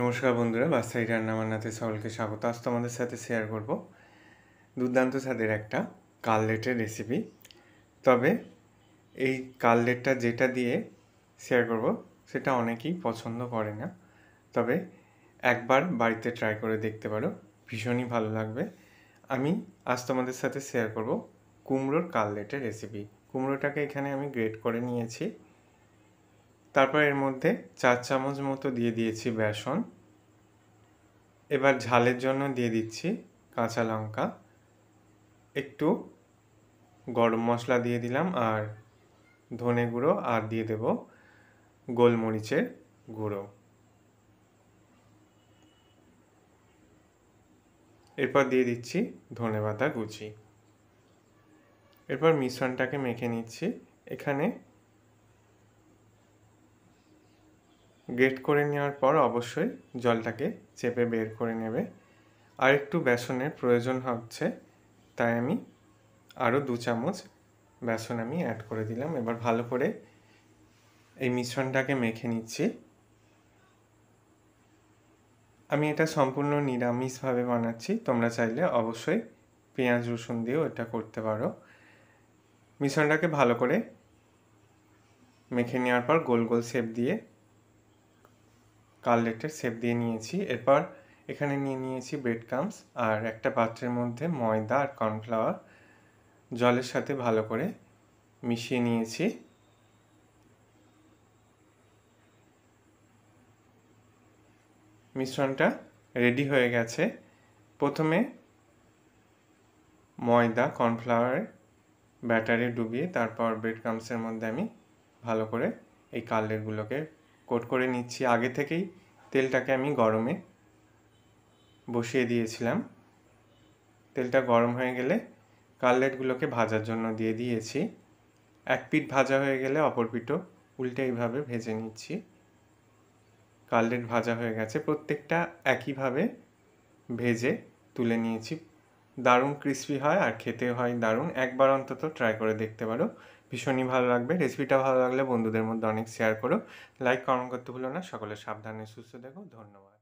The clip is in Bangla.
নমস্কার বন্ধুরা বাস্তাই রান্না সকলকে স্বাগত আজ তোমাদের সাথে শেয়ার করব দুর্দান্ত স্বাদের একটা কালেটের রেসিপি তবে এই কালেটটা যেটা দিয়ে শেয়ার করব সেটা অনেকেই পছন্দ করে না তবে একবার বাড়িতে ট্রাই করে দেখতে পারো ভীষণই ভালো লাগবে আমি আজ তোমাদের সাথে শেয়ার করব কুমড়োর কালেটের রেসিপি কুমড়োটাকে এখানে আমি গ্রেট করে নিয়েছি তারপর এর মধ্যে চার চামচ মতো দিয়ে দিয়েছি বেসন এবার ঝালের জন্য দিয়ে দিচ্ছি কাঁচা লঙ্কা একটু গরম মশলা দিয়ে দিলাম আর ধনে গুঁড়ো আর দিয়ে দেব গোলমরিচের গুঁড়ো এরপর দিয়ে দিচ্ছি ধনে পাতা কুচি এরপর মিশ্রণটাকে মেখে নিচ্ছি এখানে গ্রেট করে নেওয়ার পর অবশ্যই জলটাকে চেপে বের করে নেবে আর একটু বেসনের প্রয়োজন হচ্ছে তাই আমি আরও দু চামচ বেসন আমি অ্যাড করে দিলাম এবার ভালো করে এই মিশ্রণটাকে মেখে নিচ্ছি আমি এটা সম্পূর্ণ নিরামিষভাবে বানাচ্ছি তোমরা চাইলে অবশ্যই পেঁয়াজ রসুন দিয়েও এটা করতে পারো মিশ্রণটাকে ভালো করে মেখে নেওয়ার পর গোল গোল শেপ দিয়ে কার্লেটের সেপ দিয়ে নিয়েছি এরপর এখানে নিয়ে নিয়েছি ব্রেড ক্রামস আর একটা পাত্রের মধ্যে ময়দা আর কর্নফ্লাওয়ার জলের সাথে ভালো করে মিশিয়ে নিয়েছি মিশ্রণটা রেডি হয়ে গেছে প্রথমে ময়দা কর্নফ্লাওয়ার ব্যাটারে ডুবিয়ে তারপর ব্রেড ক্রামসের মধ্যে আমি ভালো করে এই কালেরগুলোকে কোট করে নিচ্ছি আগে থেকেই তেলটাকে আমি গরমে বসিয়ে দিয়েছিলাম তেলটা গরম হয়ে গেলে কাটলেটগুলোকে ভাজার জন্য দিয়ে দিয়েছি এক পিঠ ভাজা হয়ে গেলে অপর পিঠও উল্টে এইভাবে ভেজে নিচ্ছি কাটলেট ভাজা হয়ে গেছে প্রত্যেকটা একইভাবে ভেজে তুলে নিয়েছি দারুণ ক্রিসপি হয় আর খেতে হয় দারুণ একবার অন্তত ট্রাই করে দেখতে পারো ভীষণই ভালো লাগবে রেসিপিটা ভালো লাগলে বন্ধুদের মধ্যে অনেক শেয়ার করো লাইক কমেন্ট করতে ভুলো না সকলে সাবধানে সুস্থ দেখো ধন্যবাদ